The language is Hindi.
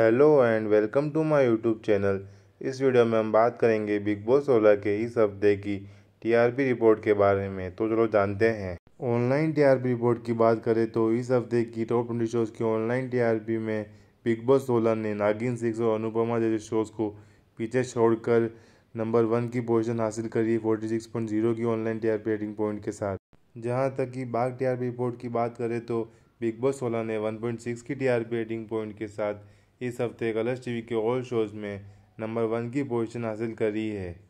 hello and welcome to my YouTube channel इस वीडियो में हम बात करेंगे बिग बॉस सोलह के इस हफ्ते की टीआरपी रिपोर्ट के बारे में तो चलो जानते हैं ऑनलाइन टीआरपी रिपोर्ट की बात करें तो इस हफ्ते की टॉप ट्वेंटी शोज़ की ऑनलाइन टीआरपी में बिग बॉस सोलह ने नागिन सिक्स और अनुपमा जैसे शोज़ को पीछे छोड़कर नंबर वन की पोजिशन हासिल करी फोर्टी सिक्स पॉइंट जीरो की ऑनलाइन टीआरपी रेटिंग पॉइंट के साथ जहाँ तक कि बाघ टी रिपोर्ट की बात करें तो बिग बॉस सोलह ने वन पॉइंट सिक्स की टीआरपी रेटिंग पॉइंट के साथ इस हफ्ते कलर्स टीवी के ऑल शोज़ में नंबर वन की पोजीशन हासिल करी है